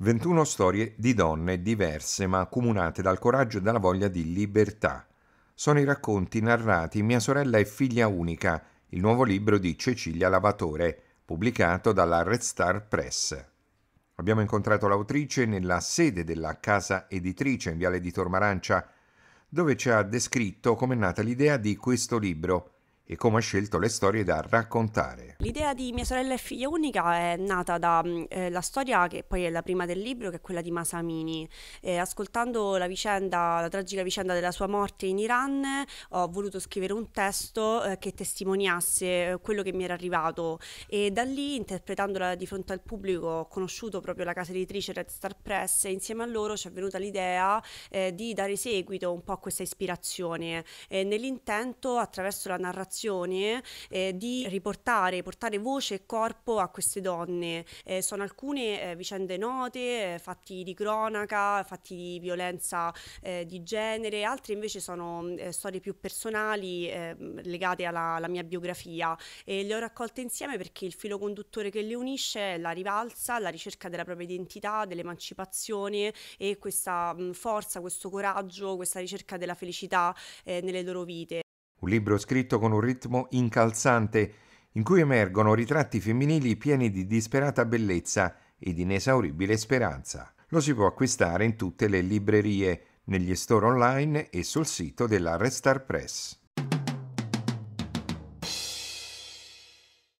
21 storie di donne diverse ma accomunate dal coraggio e dalla voglia di libertà. Sono i racconti narrati Mia sorella e figlia unica, il nuovo libro di Cecilia Lavatore, pubblicato dalla Red Star Press. Abbiamo incontrato l'autrice nella sede della casa editrice in Viale di Tormarancia, dove ci ha descritto come è nata l'idea di questo libro e come ha scelto le storie da raccontare. L'idea di Mia sorella e figlia unica è nata dalla mm, eh, storia che poi è la prima del libro, che è quella di Masamini. Eh, ascoltando la vicenda, la tragica vicenda della sua morte in Iran, ho voluto scrivere un testo eh, che testimoniasse eh, quello che mi era arrivato e da lì, interpretandola di fronte al pubblico, ho conosciuto proprio la casa editrice Red Star Press e insieme a loro ci è venuta l'idea eh, di dare seguito un po' a questa ispirazione nell'intento attraverso la narrazione associazioni eh, di riportare, portare voce e corpo a queste donne. Eh, sono alcune eh, vicende note, eh, fatti di cronaca, fatti di violenza eh, di genere, altre invece sono mm, eh, storie più personali legate alla, alla, mia biografia e le ho raccolte insieme perché il filo conduttore che le unisce è la rivalsa, la ricerca della propria identità, dell'emancipazione e questa mh, mm, forza, questo coraggio, questa ricerca della felicità nelle loro vite. Un libro scritto con un ritmo incalzante, in cui emergono ritratti femminili pieni di disperata bellezza ed inesauribile speranza. Lo si può acquistare in tutte le librerie, negli store online e sul sito della Restar Press.